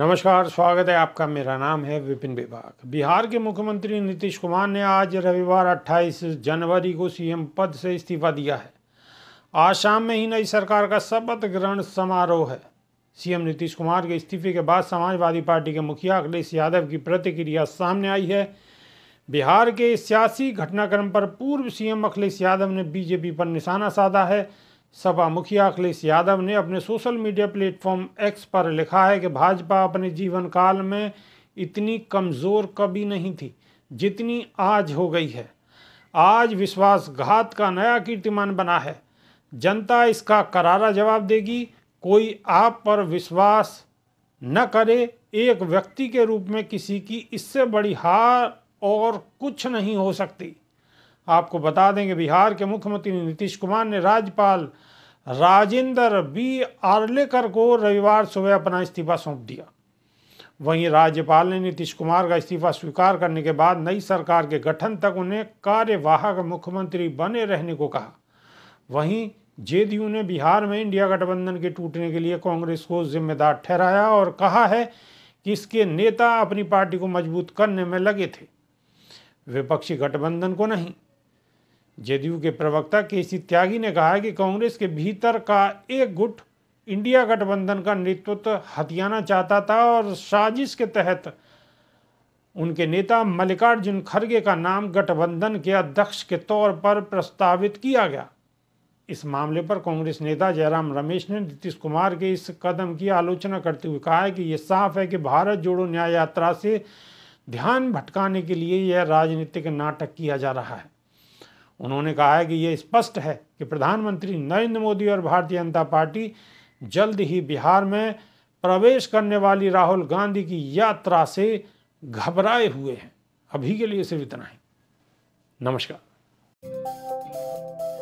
नमस्कार स्वागत है आपका मेरा नाम है विपिन विभाग बिहार के मुख्यमंत्री नीतीश कुमार ने आज रविवार 28 जनवरी को सीएम पद से इस्तीफा दिया है आज शाम में ही नई सरकार का शपथ ग्रहण समारोह है सीएम नीतीश कुमार के इस्तीफे के बाद समाजवादी पार्टी के मुखिया अखिलेश यादव की प्रतिक्रिया सामने आई है बिहार के सियासी घटनाक्रम पर पूर्व सीएम अखिलेश यादव ने बीजेपी पर निशाना साधा है सपा मुखिया अखिलेश यादव ने अपने सोशल मीडिया प्लेटफॉर्म एक्स पर लिखा है कि भाजपा अपने जीवन काल में इतनी कमज़ोर कभी नहीं थी जितनी आज हो गई है आज विश्वासघात का नया कीर्तिमान बना है जनता इसका करारा जवाब देगी कोई आप पर विश्वास न करे एक व्यक्ति के रूप में किसी की इससे बड़ी हार और कुछ नहीं हो सकती आपको बता देंगे बिहार के मुख्यमंत्री नीतीश कुमार ने राज्यपाल राजेंद्र बी आर्लेकर को रविवार सुबह अपना इस्तीफा सौंप दिया वहीं राज्यपाल ने नीतीश कुमार का इस्तीफा स्वीकार करने के बाद नई सरकार के गठन तक उन्हें कार्यवाहक मुख्यमंत्री बने रहने को कहा वहीं जेडीयू ने बिहार में इंडिया गठबंधन के टूटने के लिए कांग्रेस को जिम्मेदार ठहराया और कहा है कि इसके नेता अपनी पार्टी को मजबूत करने में लगे थे विपक्षी गठबंधन को नहीं जेडीयू के प्रवक्ता के सी त्यागी ने कहा है कि कांग्रेस के भीतर का एक गुट इंडिया गठबंधन का नेतृत्व हथियाना चाहता था और साजिश के तहत उनके नेता मल्लिकार्जुन खड़गे का नाम गठबंधन के अध्यक्ष के तौर पर प्रस्तावित किया गया इस मामले पर कांग्रेस नेता जयराम रमेश ने नीतीश कुमार के इस कदम की आलोचना करते हुए कहा है कि यह साफ है कि भारत जोड़ो न्याय यात्रा से ध्यान भटकाने के लिए यह राजनीतिक नाटक किया जा रहा है उन्होंने कहा है कि ये स्पष्ट है कि प्रधानमंत्री नरेंद्र मोदी और भारतीय जनता पार्टी जल्द ही बिहार में प्रवेश करने वाली राहुल गांधी की यात्रा से घबराए हुए हैं अभी के लिए सिर्फ इतना ही नमस्कार